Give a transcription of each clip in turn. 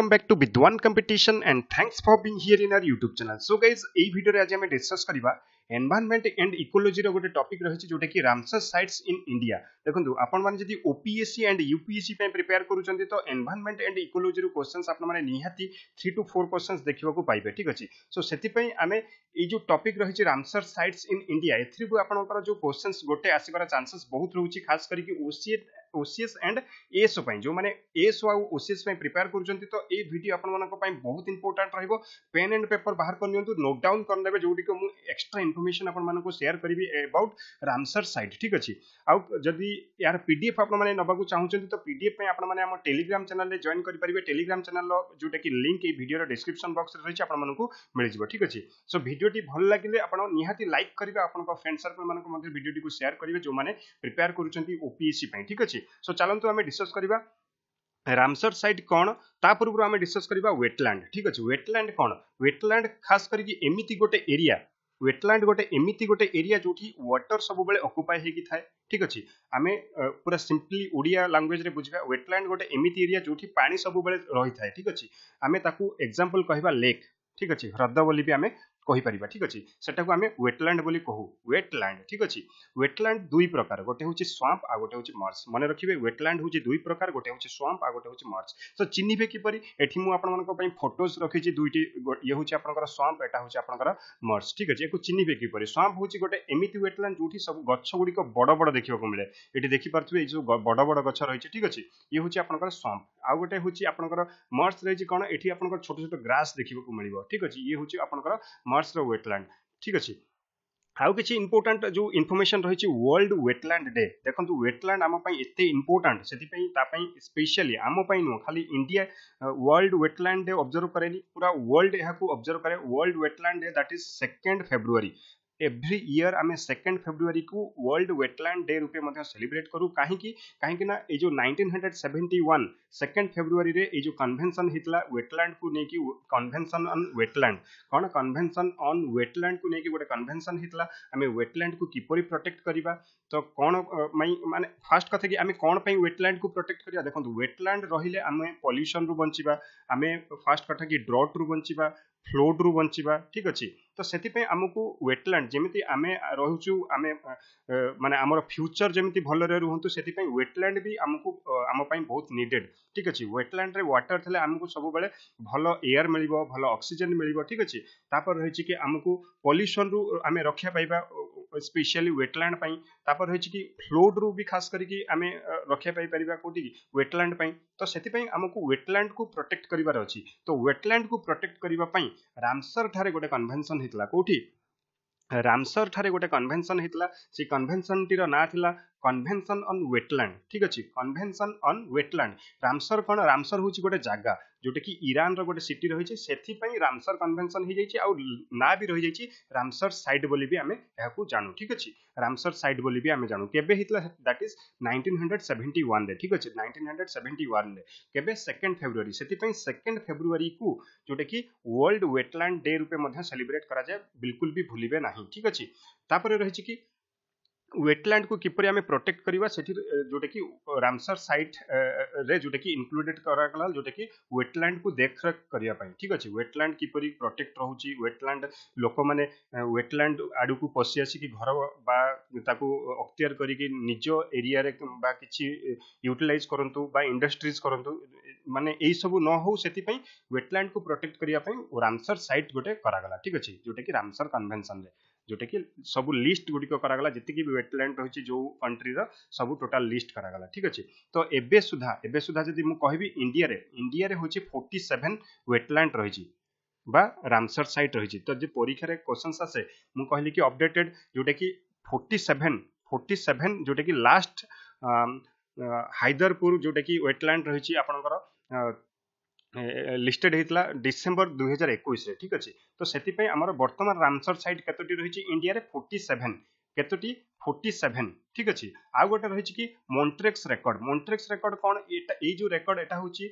welcome back to Vidwan competition and thanks for being here in our YouTube channel so guys ए video रे आज हम discuss करबा environment and ecology रो गोटे topic रहिछ जोटा की रामसर साइट्स इन इंडिया देखंतु आपन माने जदी ओपीएससी एंड यूपीएससी पे प्रिपेयर करू चंदी तो एनवायरमेंट एंड इकोलॉजी रो क्वेश्चंस आपन माने निहाती 3 टू 4 क्वेश्चंस देखिवा को पाइबे ठीक अछि सो सेति पई आमे ई जो टॉपिक रहिछ रामसर साइट्स इन इंडिया एथ्री को आपन को जो क्वेश्चंस गोटे आसीबार चांसेस बहुत रहूछि खास करकी ओसीए ଓସିଏସ୍ ଆଣ୍ଡ ଏସ୍ ପାଇଁ ଯେଉଁମାନେ ଏସ୍ ଆଉ ଓସିଏସ୍ ପାଇଁ ପ୍ରିପେୟାର କରୁଛନ୍ତି ତ ଏଇ ଭିଡ଼ିଓ ଆପଣମାନଙ୍କ ପାଇଁ ବହୁତ ଇମ୍ପୋର୍ଟାଣ୍ଟ ରହିବ ପେନ୍ ଆଣ୍ଡ ପେପର ବାହାର କରିନିଅନ୍ତୁ ନୋଟ୍ ଡାଉନ୍ କରିନେବେ ଯେଉଁଠିକି ମୁଁ ଏକ୍ସଟ୍ରା ଇନଫର୍ମେସନ୍ ଆପଣମାନଙ୍କୁ ସେୟାର କରିବି ଏବାଉଟ୍ ରାମସର ସାଇଟ୍ ଠିକ୍ ଅଛି ଆଉ ଯଦି ଏହାର ପିଡିଏଫ୍ ଆପଣମାନେ ନେବାକୁ ଚାହୁଁଛନ୍ତି ତ ପିଡିଏଫ୍ ପାଇଁ ଆପଣମାନେ ଆମ ଟେଲିଗ୍ରାମ ଚ୍ୟାନେଲରେ ଜଏନ୍ କରିପାରିବେ ଟେଲିଗ୍ରାମ ଚ୍ୟାନେଲର ଯେଉଁଟାକି ଲିଙ୍କ୍ ଏଇ ଭିଡ଼ିଓର ଡିସ୍କ୍ରିପସନ୍ ବକ୍ସରେ ରହିଛି ଆପଣମାନଙ୍କୁ ମିଳିଯିବ ଠିକ୍ ଅଛି ସୋ ଭିଡ଼ିଓଟି ଭଲ ଲାଗିଲେ ଆପଣ ନିହାତି ଲାଇକ୍ କରିବେ ଆପଣଙ୍କ ଫ୍ରେଣ୍ଡ ସର୍କଲ୍ ମାନଙ୍କୁ ମଧ୍ୟ ଭିଡ଼ିଓଟିକୁ ସେୟାର କରିବେ ଯେଉଁମାନେ ପ୍ରିପେୟାର କରୁଛନ୍ତି ଓପିଏସ୍ସି ପାଇଁ ଠିକ୍ ଅଛି सो चलत आम डिस्कस करवा रामसर साइट कौन तापूर्व आम डिस्कस करवा वेटलैंड ठीक अच्छे वेटलैंड कौन वेटलैंड खास करमी गोटे एरिया वेटलैंड गोटे एमती गोटे एरिया जो व्टर सब अकुपाए ठीक अच्छे आम पूरा सिंपली ओडिया लांगुएज बुझा वेटलैंड गोटे एमती एरिया जो पा सब रही है ठीक अच्छे आम एक्जामपल कह लेक ठीक अच्छे ह्रद बोली भी आम कहीपर ठीक अच्छे से आम व्वेटलैंड कहू व्वेटलैंड ठीक अच्छे व्वेटलैंड दुई प्रकार गोटे हूँ स्वांप आ गोटे हूँ मर्स मन रखिए व्वेटलैंड हूँ दुई प्रकार गोटे हूँ स्वांप आ गोटे हूँ मर्स तो चिन्हे किपर एटी मुझे फोटोज रखी दुईट ये हूँ आप स्वांप एटा हूँ आप मर्स ठीक अच्छे चिन्हे किपर स्वांप हूँ गोटे एमती व्वेटलैंड जो सब गुड़िक बड़ बड़ देखा मिले ये देखिपे जो बड़ बड़ गच रही ठीक अच्छे ये हूँ आप स्वांप आउ गोटे हूँ आप मर्स रही कौन ये आप छोट छोट ग्रास देखा मिले ठीक अच्छे ये हूँ आप ମାର୍ସର ୱେଟଲ୍ୟାଣ୍ଡ ঠিক ଅଛି ଆଉ କିଛି ଇମ୍ପୋର୍ଟାଣ୍ଟ ଯେଉଁ ଇନଫର୍ମେସନ୍ ରହିଛି ୱାର୍ଲଡ ୱେଟଲ୍ୟାଣ୍ଡ ଡେ ଦେଖନ୍ତୁ ୱେଟଲ୍ୟାଣ୍ଡ ଆମ ପାଇଁ ଏତେ ଇମ୍ପୋର୍ଟାଣ୍ଟ ସେଥିପାଇଁ ତା ପାଇଁ ସ୍ପେଶିଆଲି ଆମ ପାଇଁ ନୁହଁ ଖାଲି India World Wetland Day observe କରେନି ପୁରା ୱାର୍ଲଡ ଏହାକୁ ଅବଜର୍ଭ କରେ World Wetland Day that is second February every year आम सेकेंड फेब्रुआरी को वर्ल्ड वेटलैंड डे रूपे सेलिब्रेट करूँ कहीं कहीं ना ये सेवेन्टी वन सेकेंड फेब्रुआरी रे ये जो कनभेनसन होता वेटलैंड को लेकिन कनभेनसन अन् वेटलैंड कौन कनभेनसन अन् वेटलैंड को लेकिन गोटे कनभेनसन होता आम वेटलैंड को किपर प्रोटेक्ट करवा तो कौन मैंने फास्ट कथ कि आम कौन वेटलैंड को प्रोटेक्ट करा देखो वेटलैंड रही पल्यूशन रू बचा आम फास्ट कथ कि ड्रट रु बचा ଫ୍ଲଡ୍ରୁ ବଞ୍ଚିବା ଠିକ୍ ଅଛି ତ ସେଥିପାଇଁ ଆମକୁ ୱେଟଲ୍ୟାଣ୍ଡ ଯେମିତି ଆମେ ରହୁଛୁ ଆମେ ମାନେ ଆମର ଫ୍ୟୁଚର୍ ଯେମିତି ଭଲରେ ରୁହନ୍ତୁ ସେଥିପାଇଁ ୱେଟଲ୍ୟାଣ୍ଡ ବି ଆମକୁ ଆମ ପାଇଁ ବହୁତ ନିଡ଼େଡ଼୍ ଠିକ୍ ଅଛି ୱେଟଲ୍ୟାଣ୍ଡରେ ୱାଟର୍ ଥିଲେ ଆମକୁ ସବୁବେଳେ ଭଲ ଏୟାର୍ ମିଳିବ ଭଲ ଅକ୍ସିଜେନ୍ ମିଳିବ ଠିକ୍ ଅଛି ତାପରେ ରହିଛି କି ଆମକୁ ପଲ୍ୟୁସନ୍ରୁ ଆମେ ରକ୍ଷା ପାଇବା स्पेशली वेटलैंड हो रही कि फ्लोड रू भी खास करके आम रक्षा पाई कौटी की वेटलैंड तो से आमको वेटलैंड को प्रोटेक्ट करार अच्छी तो वेटलैंड को प्रोटेक्ट करने रामसर ठार गोटे कनभेनसन होता कौटी रामसर ठार गोटे कनभेनसन होता से कनभेनसन टी ना कनभेनसन अन् वेटलैंड ठीक अच्छे कनभेनसन अन् वेटलैंड रामसर कौन रामसर हूँ गोटे जगह जोटा कि ईरान रोटे सिट रही है से रामसर कनभेनसन हो जाए ना भी रही जाइए रामसर सैट बोली भी आम यहाँ जानू ठीक अच्छे रामसर सैट बोली भी आम जानू के that is nineteen hundred seventy one ठीक अच्छे नाइंटीन हंड्रेड सेवेन्टी वन के सेकेंड फेब्रुआरी से सेकेंड फेब्रुआरी को जोटा कि वर्ल्ड वेटलैंड डे रूपे सेलिब्रेट कराए बिल्कुल भी भूलिए ना ठीक अच्छे तापर रही कि वेटलैंड को किपर आम प्रोटेक्ट करवा जोटा कि रामसर सैट जोटा कि इनक्लूडेड करा जोटा कि वेटलैंड को देखरेख करने ठीक अच्छे वेटलैंड किपर प्रोटेक्ट रोचे वेटलैंड लोक मैंने वेटलैंड आड़ को पशि आसिक घर अक्तिर करज एरिया रे कि यूटिलइज करूँ बा इंडस्ट्रीज न हो से वेटलैंड को प्रोटेक्ट करने रामसर सैट गोटे कर ठीक अच्छे जोटा कि रामसर कनभेनसन जोटा कि सब लिस्ट गुड़िक कराला जी भी वेटलैंड रही जो कंट्रीर सब टोटाल लिस्ट कराला ठीक अच्छे तो एवं सुधा एवं सुधा जब मुझे कहबी इंडिया इंडिया हूँ फोर्टी सेभेन वेटलैंड रही रामसर রামসার रही রয়েছে তো যে পরীক্ষার কোশ্চেন্স আসে মু কহিলি কি অপডেটেড যেটা কি 47 47 যেটা কি লাস্ট হায়দরপুর যেটা কি ওয়েটল্যান্ড রয়েছে আপনার লিস্টেড হয়েছিল ডিসেম্বর দুই হাজার একুশে ঠিক আছে তো সেপাই আমার বর্তমান রামসর সাইট কতটি রয়েছে ইন্ডিয়ার ফোর্টি সেভেন কেতোটি ফোর্টি সেভেন ঠিক আছে আউ গোটে রয়েছে কি মন্ট্রেক্স রেকর্ড মন্ট্রেক্স রেকর্ড কোণ এটা এই যে রেকর্ড এটা হচ্ছে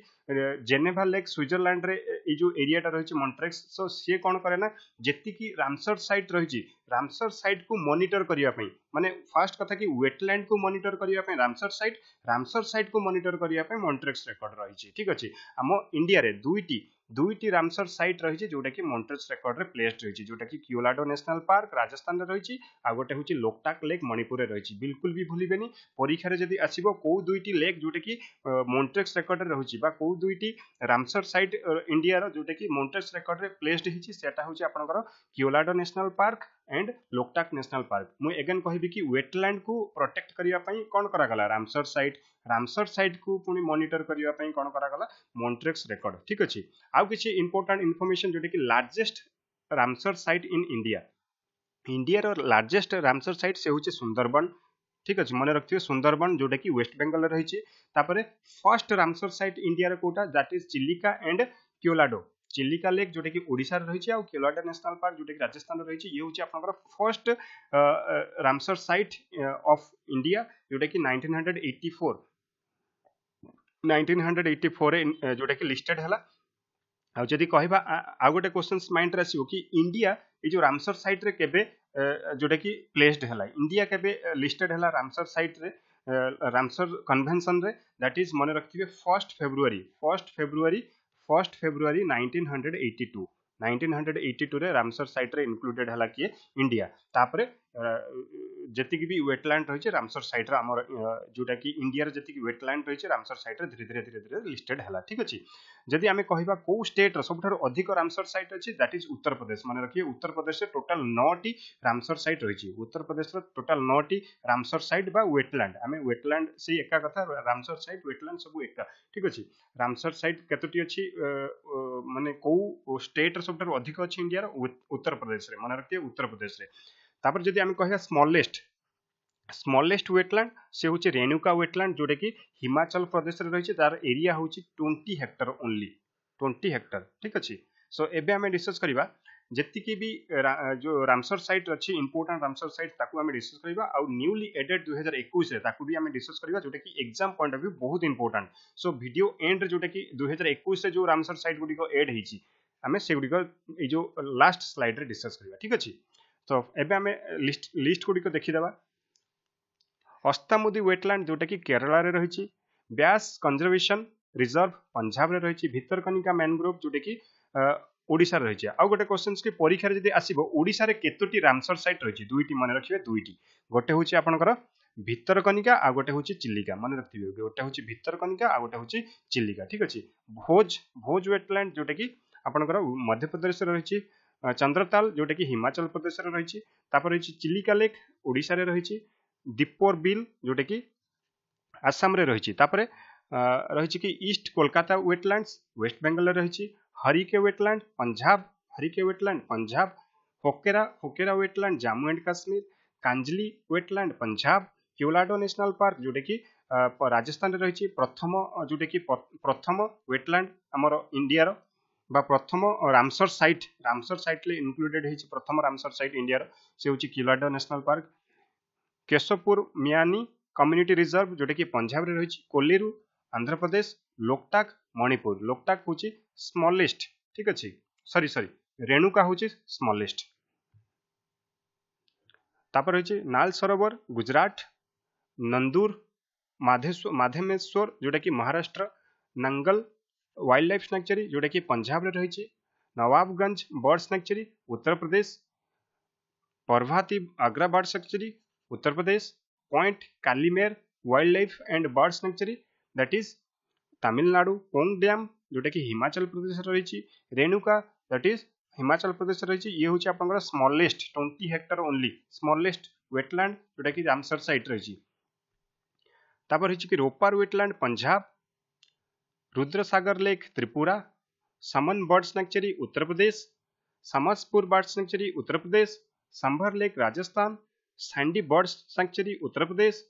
জেনেভা লেক সুইজরল্যান্ডে এই যে এরিয়াটা রয়েছে মন্ট্রেক্স সো সি কোণ করে না যেতিকি রামসর সাইট রয়েছে রামসর সাইট কু মনিটর করা মানে ফার্স্ট কথা কি ওয়েটল্যান্ড কু মনিটর করা রামসর সাইট রামসর সাইট কু মনিটর করা মন্ট্রেক্স রেকর্ড রয়েছে ঠিক আছে আম ইন্ডিয়ারে দুইটি दुईट रामसर सैट रही है जोटा कि मंट्रेस रेकर्ड में प्लेस्ड रही है जोटा कि क्योलाडो नेशनाल पार्क राजस्थान में रही आउ गोटे हूँ लोकटाक लेक मणिपुर रही बिल्कुल भी भूल परीक्षा जब आस दुईट लेक जोटा कि मंट्रेक्स रेकर्ड में रही कौ दुईट रामसर सैट इंडिया जोटा कि मंट्रेक्स रेकर्ड में प्लेस्ड होता हूँ आप Keoladeo park and Loktak national park मुझे एगेन कहि वेटलैंड को प्रोटेक्ट करने कौन कराला रामसर सैट रामसर सैट को पुणी मनिटर करने कौन कराला मॉन्ट्रेक्स रेकर्ड ठीक अच्छे आउ किसी इंपोर्टां इनफर्मेसन जोटा कि largest Ramsar site in India India largest Ramsar site से हूँ सुंदरबन ঠিক আছে মনে রাখবে সুন্দরবন যেটা কি ওয়েস্ট বেঙ্গল রয়েছে তারপরে फर्स्ट रामसर সাইট इंडिया कौटा that is Chilika and Keoladeo Chilika lake जोटा ओडार रही है केलवाडा नेशनल पार्क जोटा राजस्थान रही है ये हूँ आप first Ramsar site of India जोटा कि nineteen hundred eighty four nineteen hundred eighty four जोटा कि लिस्टेड है आदि कह गोटे क्वेश्चन माइंड रे आसो कि इंडिया ये जो रामसर सैट रे के जोटा कि प्लेसड है इंडिया के लिस्टेड है रामसर सैट रे रामसर कनभेनसन दैट इज मन रखिए first February first February first February two nineteen hundred eighty two Ramsar सैट्रे इनक्लूडेड है किए इंडिया जी भी व्वेटलैंड रही है रामसर सैड्र जोटा कि इंडिया जी वेटलैंड रही है रामसर सैट्रे धीरे धीरे धीरे धीरे लिस्टेड है ठीक अच्छे जदि आम कह कौ स्टेट रुठार अधिक रामसर सैट अच्छी दैट इज उत्तर प्रदेश मैंने रखिए उत्तर प्रदेश में टोटाल नौटी रामसर सैट रही है Uttar Pradesh total nine Ramsar site wetland आम वेटलैंड से एक कथ रामसर सैड व्वेटलैंड सब एक ठीक अच्छे रामसर सैड कतोटी अच्छी मानने कौ स्टेट सब अधिक अच्छी इंडिया उत्तर प्रदेश में मन रखिए उत्तर प्रदेश में तापर जदि आम कह स्मलेस्ट स्मलेस्ट व्वेटलैंड से हूँ रेणुका व्वेटलैंड जोटा कि हिमाचल प्रदेश में रही है तार एरिया हूँ twenty hectare only twenty hectare ठीक अच्छे सो एवं आम डिस्कस करवा जी भी जो रामसर सैट अच्छी इंपोर्टाट रामसर सैट डिस्कस करवा आउ न्यूली एडेड दुई हजार एक भी आम डिस्कस करवा जोटा कि एक्जाम पॉइंट अफ भ्यू बहुत इंपोर्टाट सो भिड एंड जोटा कि दुई हजार एक रामसर सैट गुड़िक एड होगी आम से गुड़िक जो लास्ट स्लाइड्रे डिस्कस करवा ठीक अच्छी ତ ଏବେ ଆମେ ଲିଷ୍ଟ ଲିଷ୍ଟ ଗୁଡ଼ିକ ଦେଖିଦେବା ଅସ୍ତାମୁଦି ୱେଟଲ୍ୟାଣ୍ଡ ଯେଉଁଟାକି କେରଳରେ ରହିଛି ବ୍ୟାସ୍ କନଜରଭେସନ୍ ରିଜର୍ଭ ପଞ୍ଜାବରେ ରହିଛି ଭିତରକନିକା ମ୍ୟାନଗ୍ରୋଭ୍ ଯେଉଁଟାକି ଓଡ଼ିଶାରେ ରହିଛି ଆଉ ଗୋଟେ କ୍ୱେଶ୍ଚନ୍ କି ପରୀକ୍ଷାରେ ଯଦି ଆସିବ ଓଡ଼ିଶାରେ କେତୋଟି ରାମସର ସାଇଟ୍ ରହିଛି ଦୁଇଟି ମନେ ରଖିବେ ଦୁଇଟି ଗୋଟେ ହେଉଛି ଆପଣଙ୍କର ଭିତରକନିକା ଆଉ ଗୋଟେ ହେଉଛି ଚିଲିକା ମନେ ରଖିଥିବେ ଗୋଟେ ହେଉଛି ଭିତରକନିକା ଆଉ ଗୋଟେ ହେଉଛି ଚିଲିକା ଠିକ୍ ଅଛି ଭୋଜ ଭୋଜ ୱେଟଲ୍ୟାଣ୍ଡ ଯେଉଁଟାକି ଆପଣଙ୍କର ମଧ୍ୟପ୍ରଦେଶରେ ରହିଛି চন্দ্রতাল যেটাকি হিমাচল প্রদেশে রয়েছে তারপর রয়েছে চিলিকা লেক ওড়িশার রয়েছে দীপর বিল যেটাকি আসামে রয়েছে তারপরে রয়েছে কি ইস্ট কলকাতা ওয়েটল্যান্ডস ওয়েস্ট বেঙ্গলের রয়েছে Harike wetland Punjab Harike wetland Punjab Hokera Hokera wetland Jammu and Kashmir Kanjli wetland Punjab Keoladeo national park যেটাকি রাজস্থানে রয়েছে প্রথম যেটাকি প্রথম ওয়েটল্যান্ড আমার ইন্ডিয়ার प्रथम रामसर सैट रामसर सैटे इनक्लूडेड हो प्रथम रामसर सैट इंडिया से हूँ Keoladeo national park Keshopur Miani community reserve जोटा कि पंजाब में रही कोलीरु आंध्र प्रदेश लोकटाक मणिपुर लोकटाक हूँ स्मलेस्ट ठीक अच्छे सरी सरी रेणुका हूँ स्मलेस्ट तापर रही नाल सरोवर गुजरात नंदूर माधेश्वर माध्यमेश्वर जोटा कि Maharashtra Nangal wildlife sanctuary जोटा कि पंजाब रे रही Nawabganj bird sanctuary Uttar Pradesh Parvati Agra bird sanctuary Uttar Pradesh point Calimere wildlife and bird sanctuary that is Tamil Nadu Pong dam जोटा कि हिमाचल प्रदेश रही रेणुका दैट इज हिमाचल प्रदेश रही ये हूँ आप smallest twenty hectare only smallest wetland जोटा कि रामसर सैट रही Ropar wetland Punjab Rudrasagar lake Tripura Saman bird sanctuary Uttar Pradesh Samaspur bird sanctuary Uttar Pradesh Sambhar lake Rajasthan Sandi bird sanctuary Uttar Pradesh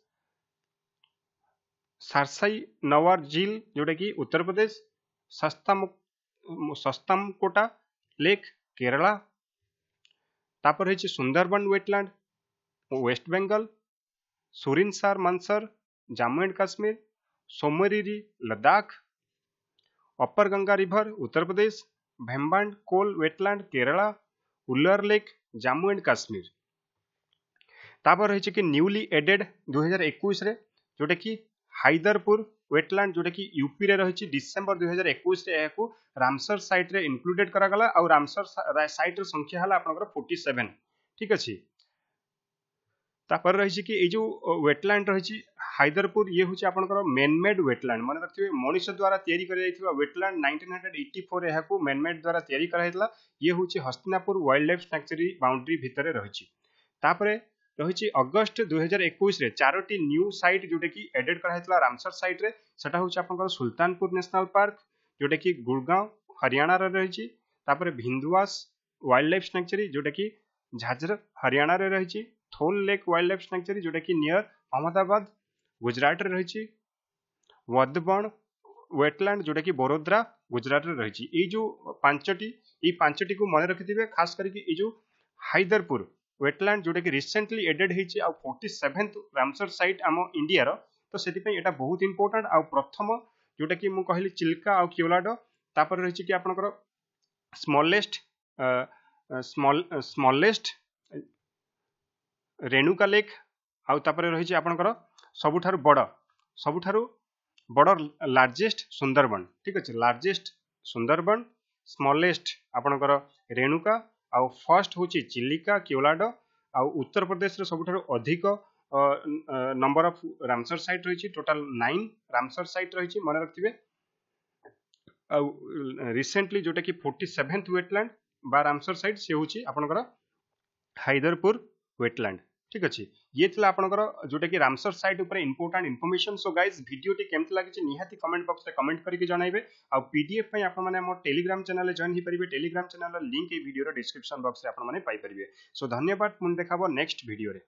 Sarsai Nawar झील जोटा कि उत्तर प्रदेश सस्तम कोटा लेक केरला तापर हो Sundarban wetland West Bengal Surinsar Mansar Jammu and Kashmir Tsomoriri Ladakh upper Ganga river Uttar Pradesh Vembanad Kol wetland Kerala Wular lake Jammu and Kashmir তারপর রয়েছে কি নিউলি এডেড দুই হাজার একুশে যেটা কি হাইদারপুর ওয়েটল্যান্ড যেটা কি ইউপিরে রয়েছে ডিসেম্বর দুই হাজার একুশে এখন রামসর সাইট্রে ইনক্লুডেড করা গলা আর রামসর সাইট্র সংখ্যা হল আপনার ফোর্টি সেভেন ঠিক আছে तापर रही कि ये व्वेटलैंड रही हाइदरपुर ये हूँ आप मेनमेड व्वेटलैंड मन रखिए मनीष द्वारा या wetland nineteen hundred eighty four यह मेनमेड द्वारा याता ये हूँ Hastinapur wildlife sanctuary boundary भितर रही रही अगस्त दुई हजार एक चारो न्यू सैट जोटा कि एडेड कर रामसर सैट्रे से सुलतानपुर न्यासनाल पार्क जोटा कि गुड़गाम हरियाणा रही भिंदुआस वाइल्ड लाइफ सैंक्चरी जोटा कि झाझर हरियाणा रही Thol lake wildlife sanctuary जोटा कि नियर अहमदाबाद गुजरात रही वर्धबण वेटलैंड जोटा कि बरोद्रा गुजरात रही जो पांचटी मन रखिथे खास करके जो हाइदरपुर वेटलैंड जोटा कि रिसेंटली एडेड हो फोर्टी सेभेन्थ रामसर सैट आम इंडिया तो से बहुत इंपोर्टाट आ प्रथम जोटा कि मुझे चिल्का आउ क्योलाडो तापर रही कि आप स्मलेस्ट स्मलेस्ट ରେଣୁକା ଲେକ୍ ଆଉ ତାପରେ ରହିଛି ଆପଣଙ୍କର ସବୁଠାରୁ ବଡ଼ ସବୁଠାରୁ ବଡ଼ ଲାର୍ଜେଷ୍ଟ ସୁନ୍ଦରବନ ଠିକ୍ ଅଛି ଲାର୍ଜେଷ୍ଟ ସୁନ୍ଦରବନ ସ୍ମଲେଷ୍ଟ ଆପଣଙ୍କର ରେଣୁକା ଆଉ ଫର୍ଷ୍ଟ ହେଉଛି ଚିଲିକା କେଉଲାଡ଼ ଆଉ ଉତ୍ତରପ୍ରଦେଶରେ ସବୁଠାରୁ ଅଧିକ ନମ୍ବର ଅଫ୍ ରାମସର ସାଇଟ୍ ରହିଛି ଟୋଟାଲ ନାଇନ୍ ରାମସର ସାଇଟ୍ ରହିଛି ମନେ ରଖିଥିବେ ଆଉ ରିସେଣ୍ଟଲି ଯେଉଁଟାକି ଫୋର୍ଟି ସେଭେନ୍ଥ ୱେଟଲ୍ୟାଣ୍ଡ ବା ରାମସର ସାଇଟ୍ ସେ ହେଉଛି ଆପଣଙ୍କର ହାଇଦରପୁର ୱେଟଲ୍ୟାଣ୍ଡ ঠিক আছে ইয়ে লা আপনার যেটা কি রামসর সাইট উপরে ইম্পোর্টাট ইনফরমেশন সো গাইজ ভিডিওটি কেমতি লাগিছে নিহাতি কমেন্ট বক্সরে কমেন্ট করিকি জনাইবে আউ পিডিএফ পাই আপনারা আমার টেলিগ্রাম চ্যানেলে জয়েন হই পারিবে টেলিগ্রাম চ্যানেলর লিংক এই ভিডিওর ডেসক্রিপশন বক্সরে আপনারা পাই পারিবে সো ধন্যবাদ পুনি দেখাবো নেক্সট ভিডিওরে